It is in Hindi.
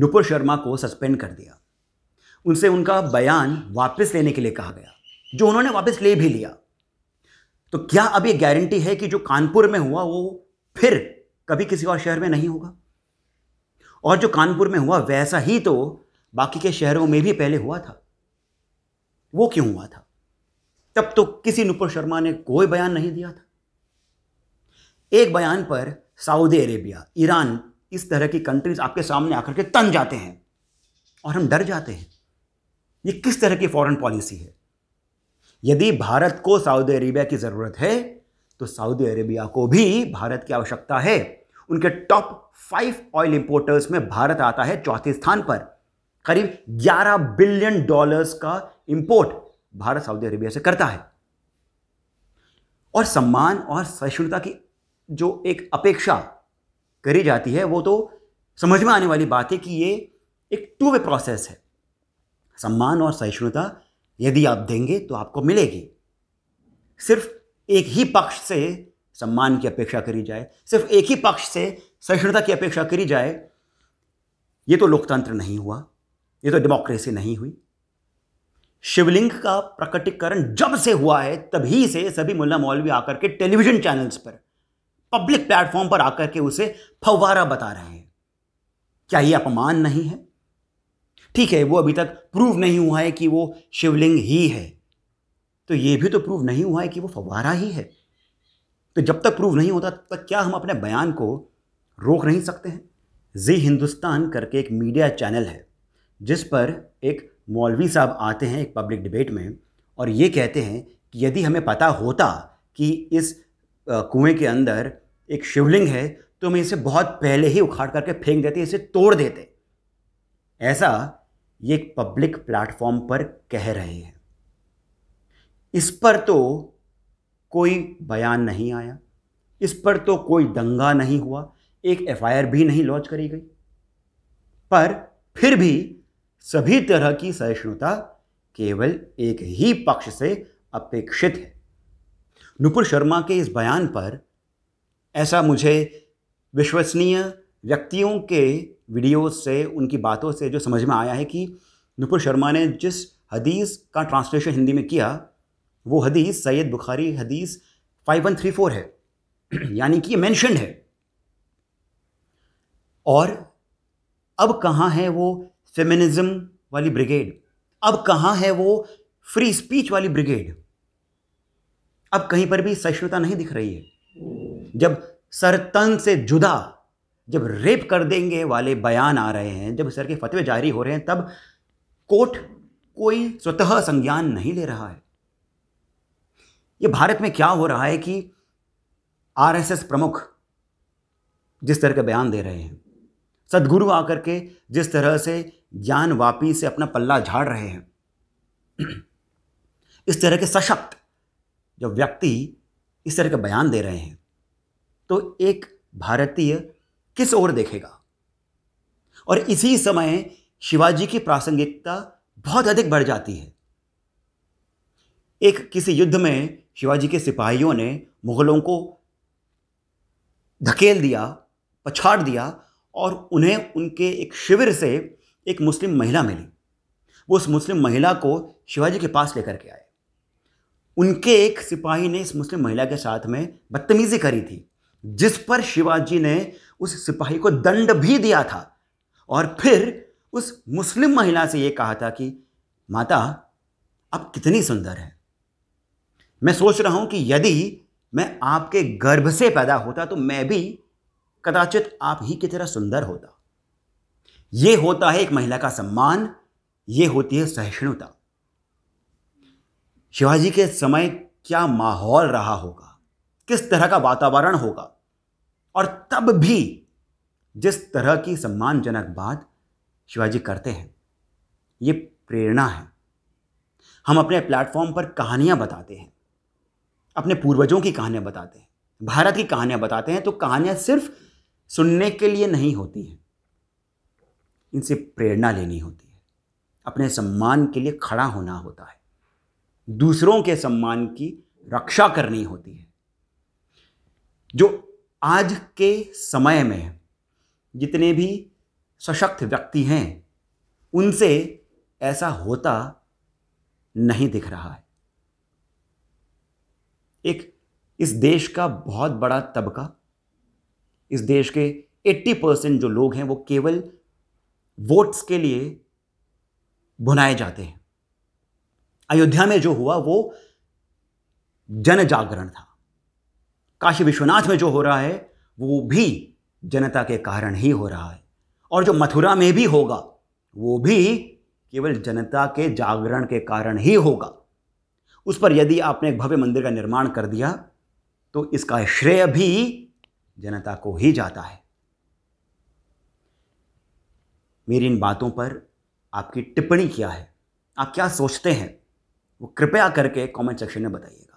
नुपुर शर्मा को सस्पेंड कर दिया उनसे उनका बयान वापस लेने के लिए कहा गया जो उन्होंने वापस ले भी लिया तो क्या अब ये गारंटी है कि जो कानपुर में हुआ वो फिर कभी किसी और शहर में नहीं होगा और जो कानपुर में हुआ वैसा ही तो बाकी के शहरों में भी पहले हुआ था वो क्यों हुआ था तब तो किसी नुपुर शर्मा ने कोई बयान नहीं दिया था एक बयान पर सऊदी अरेबिया ईरान इस तरह की कंट्रीज आपके सामने आकर के तन जाते हैं और हम डर जाते हैं ये किस तरह की फॉरेन पॉलिसी है यदि भारत को सऊदी अरेबिया की ज़रूरत है तो सऊदी अरेबिया को भी भारत की आवश्यकता है उनके टॉप फाइव ऑयल इंपोर्टर्स में भारत आता है चौथे स्थान पर करीब 11 बिलियन डॉलर्स का इंपोर्ट भारत सऊदी अरेबिया से करता है और सम्मान और सहिष्णुता की जो एक अपेक्षा करी जाती है वो तो समझ में आने वाली बात है कि ये एक टू वे प्रोसेस है सम्मान और सहिष्णुता यदि आप देंगे तो आपको मिलेगी सिर्फ एक ही पक्ष से सम्मान की अपेक्षा करी जाए सिर्फ एक ही पक्ष से सहिष्णुता की अपेक्षा करी जाए ये तो लोकतंत्र नहीं हुआ ये तो डेमोक्रेसी नहीं हुई शिवलिंग का प्रकटीकरण जब से हुआ है तभी से सभी मुल्ला मौलवी आकर के टेलीविजन चैनल्स पर पब्लिक प्लेटफॉर्म पर आकर के उसे फवारा बता रहे हैं क्या ये अपमान नहीं है ठीक है वो अभी तक प्रूव नहीं हुआ है कि वो शिवलिंग ही है तो ये भी तो प्रूव नहीं हुआ है कि वो फवारा ही है तो जब तक प्रूव नहीं होता तब तक क्या हम अपने बयान को रोक नहीं सकते हैं जी हिंदुस्तान करके एक मीडिया चैनल है जिस पर एक मौलवी साहब आते हैं एक पब्लिक डिबेट में और ये कहते हैं कि यदि हमें पता होता कि इस कुएं के अंदर एक शिवलिंग है तो हम इसे बहुत पहले ही उखाड़ करके फेंक देते इसे तोड़ देते ऐसा ये एक पब्लिक प्लेटफॉर्म पर कह रहे हैं इस पर तो कोई बयान नहीं आया इस पर तो कोई दंगा नहीं हुआ एक एफआईआर भी नहीं लॉन्च करी गई पर फिर भी सभी तरह की सहिष्णुता केवल एक ही पक्ष से अपेक्षित है नुपुर शर्मा के इस बयान पर ऐसा मुझे विश्वसनीय व्यक्तियों के वीडियोस से उनकी बातों से जो समझ में आया है कि नुपुर शर्मा ने जिस हदीस का ट्रांसलेशन हिंदी में किया वो हदीस सैयद बुखारी हदीस 5134 है यानी कि ये मैंशनड है और अब कहाँ है वो फेमिनिज्म वाली ब्रिगेड अब कहाँ है वो फ्री स्पीच वाली ब्रिगेड अब कहीं पर भी सहिष्णुता नहीं दिख रही है जब सरतन से जुदा जब रेप कर देंगे वाले बयान आ रहे हैं जब सर के फतवे जारी हो रहे हैं तब कोर्ट कोई स्वतः संज्ञान नहीं ले रहा है ये भारत में क्या हो रहा है कि आरएसएस प्रमुख जिस तरह के बयान दे रहे हैं सदगुरु आकर के जिस तरह से ज्ञान वापी से अपना पल्ला झाड़ रहे हैं इस तरह के सशक्त जो व्यक्ति इस तरह के बयान दे रहे हैं तो एक भारतीय किस ओर देखेगा और इसी समय शिवाजी की प्रासंगिकता बहुत अधिक बढ़ जाती है एक किसी युद्ध में शिवाजी के सिपाहियों ने मुगलों को धकेल दिया पछाड़ दिया और उन्हें उनके एक शिविर से एक मुस्लिम महिला मिली वो उस मुस्लिम महिला को शिवाजी के पास लेकर के आए उनके एक सिपाही ने इस मुस्लिम महिला के साथ में बदतमीज़ी करी थी जिस पर शिवाजी ने उस सिपाही को दंड भी दिया था और फिर उस मुस्लिम महिला से यह कहा था कि माता आप कितनी सुंदर है मैं सोच रहा हूं कि यदि मैं आपके गर्भ से पैदा होता तो मैं भी कदाचित आप ही की तरह सुंदर होता ये होता है एक महिला का सम्मान ये होती है सहिष्णुता शिवाजी के समय क्या माहौल रहा होगा किस तरह का वातावरण होगा और तब भी जिस तरह की सम्मानजनक बात शिवाजी करते हैं ये प्रेरणा है हम अपने प्लेटफॉर्म पर कहानियाँ बताते हैं अपने पूर्वजों की कहानियाँ बताते हैं भारत की कहानियाँ बताते हैं तो कहानियाँ सिर्फ सुनने के लिए नहीं होती हैं इनसे प्रेरणा लेनी होती है अपने सम्मान के लिए खड़ा होना होता है दूसरों के सम्मान की रक्षा करनी होती है जो आज के समय में जितने भी सशक्त व्यक्ति हैं उनसे ऐसा होता नहीं दिख रहा है एक इस देश का बहुत बड़ा तबका इस देश के 80 परसेंट जो लोग हैं वो केवल वोट्स के लिए बुनाए जाते हैं अयोध्या में जो हुआ वो जन जागरण था काशी विश्वनाथ में जो हो रहा है वो भी जनता के कारण ही हो रहा है और जो मथुरा में भी होगा वो भी केवल जनता के जागरण के कारण ही होगा उस पर यदि आपने एक भव्य मंदिर का निर्माण कर दिया तो इसका श्रेय भी जनता को ही जाता है मेरी इन बातों पर आपकी टिप्पणी क्या है आप क्या सोचते हैं वो कृपया करके कमेंट सेक्शन में बताइएगा